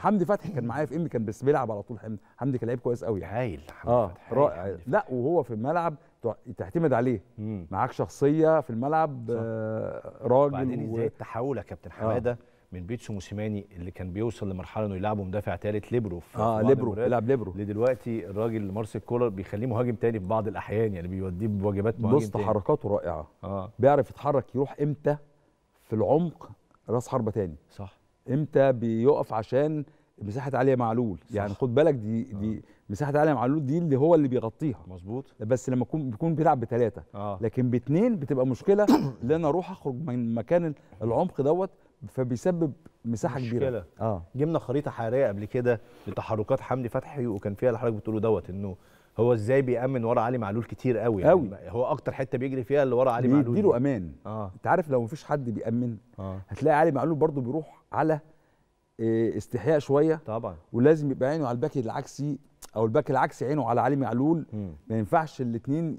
حمدي فتحي كان معايا في ام كان بس بيلعب على طول حمدي حمدي كان لعيب كويس قوي هايل اه رائع لا وهو في الملعب تعتمد عليه مم. معاك شخصيه في الملعب آه راجل وبعدين ازاي و... التحول يا كابتن آه. حماده آه. من بيتسو موسيماني اللي كان بيوصل لمرحله انه يلعبه مدافع ثالث ليبرو اه ليبرو بيلعب ليبرو لدلوقتي الراجل مارسيل كولر بيخليه مهاجم تاني في بعض الاحيان يعني بيوديه بواجبات مهاجم بص تحركاته رائعه آه. بيعرف يتحرك يروح امتى في العمق راس حربه تاني صح امتى بيقف عشان مساحه عليا معلول صح. يعني خد بالك دي دي آه. مساحه عليا معلول دي اللي هو اللي بيغطيها مظبوط بس لما يكون بيكون بيلعب بثلاثه آه. لكن باثنين بتبقى مشكله ان انا اروح اخرج من مكان العمق دوت فبيسبب مساحه مشكلة. كبيره اه جبنا خريطه حراريه قبل كده لتحركات حمدي فتحي وكان فيها اللي حضرتك بتقوله دوت انه هو ازاي بيامن ورا علي معلول كتير قوي يعني قوي هو اكتر حته بيجري فيها اللي ورا علي معلول بيديله امان اه انت عارف لو مفيش حد بيامن آه. هتلاقي علي معلول برضو بيروح على آه، استحياء شويه طبعا ولازم يبقى عينه على الباك العكسي او الباك العكسي عينه على علي معلول ما ينفعش الاثنين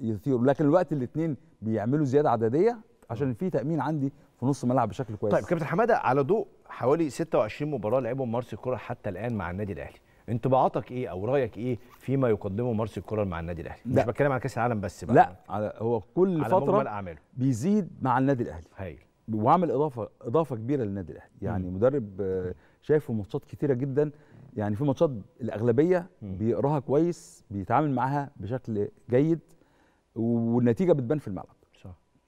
يطيروا لكن الوقت الاثنين بيعملوا زياده عدديه عشان في تامين عندي في نص الملعب بشكل كويس طيب كابتن حماده على ضوء حوالي 26 مباراه لعبهم مارسي الكره حتى الان مع النادي الاهلي انطباعاتك ايه او رايك ايه فيما يقدمه مارسي كولر مع النادي الاهلي مش بتكلم على كاس العالم بس بقى لا على هو كل على فتره أعماله. بيزيد مع النادي الاهلي هايل وعامل اضافه اضافه كبيره للنادي الاهلي يعني مم. مدرب آه، شايفه ماتشات كتيره جدا يعني في ماتشات الاغلبيه مم. بيقراها كويس بيتعامل معاها بشكل جيد والنتيجه بتبان في الملعب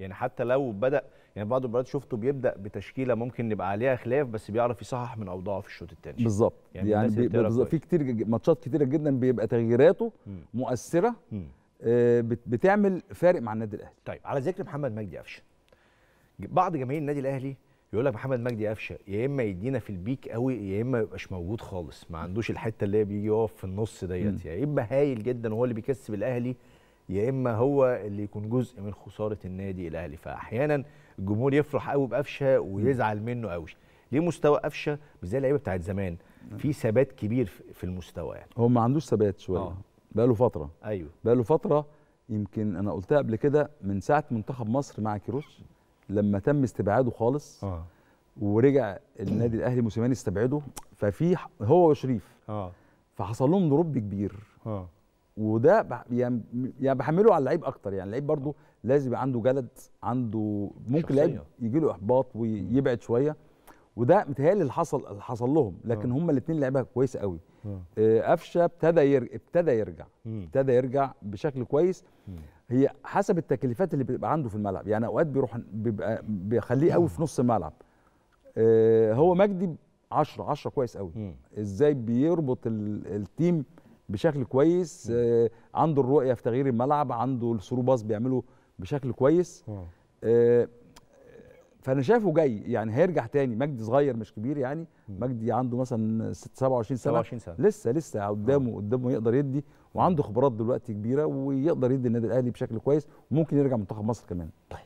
يعني حتى لو بدا يعني بعض المباريات شفته بيبدا بتشكيله ممكن نبقى عليها خلاف بس بيعرف يصحح من اوضاعه في الشوط الثاني بالظبط يعني, يعني بالظبط في كتير ماتشات كتيره جدا بيبقى تغييراته م. مؤثره آه بتعمل فارق مع النادي الاهلي طيب على ذكر محمد مجدي قفشه بعض جماهير النادي الاهلي يقول لك محمد مجدي قفشه يا اما يدينا في البيك قوي يا اما ما يبقاش موجود خالص ما عندوش الحته اللي هي بيجي يقف في النص ديت يا يعني اما هايل جدا هو اللي بيكسب الاهلي يا اما هو اللي يكون جزء من خساره النادي الاهلي فاحيانا الجمهور يفرح قوي بقفشه ويزعل منه قوي ليه مستوى قفشه مش زي اللعيبه بتاعت زمان في ثبات كبير في المستوى يعني هو ما عندوش ثبات شويه آه. بقى له فتره ايوه بقى له فتره يمكن انا قلتها قبل كده من ساعه منتخب مصر مع كيروش لما تم استبعاده خالص آه. ورجع النادي الاهلي موسيماني استبعده ففي هو وشريف اه فحصل لهم دروب كبير اه وده يعني, يعني بحمله على اللعيب اكتر يعني اللعيب برده لازم يبقى عنده جلد عنده ممكن لعيب يجي له احباط ويبعد شويه وده متهيألي اللي حصل اللي حصل لهم لكن آه. هم الاثنين لعيبه كويسه قوي آه. آه، قفشه ابتدى يرجع ابتدى يرجع ابتدى يرجع بشكل كويس هي حسب التكليفات اللي بيبقى عنده في الملعب يعني اوقات بيروح بيبقى بيخليه قوي في نص الملعب هو مجدي 10 10 كويس قوي ازاي بيربط التيم بشكل كويس آه عنده الرؤيه في تغيير الملعب عنده الثرو باص بيعمله بشكل كويس آه فانا شايفه جاي يعني هيرجع تاني مجدي صغير مش كبير يعني مجدي عنده مثلا 27 سنه 27 سنه لسه لسه قدامه قدامه يقدر يدي وعنده خبرات دلوقتي كبيره ويقدر يدي النادي الاهلي بشكل كويس وممكن يرجع منتخب مصر كمان طيب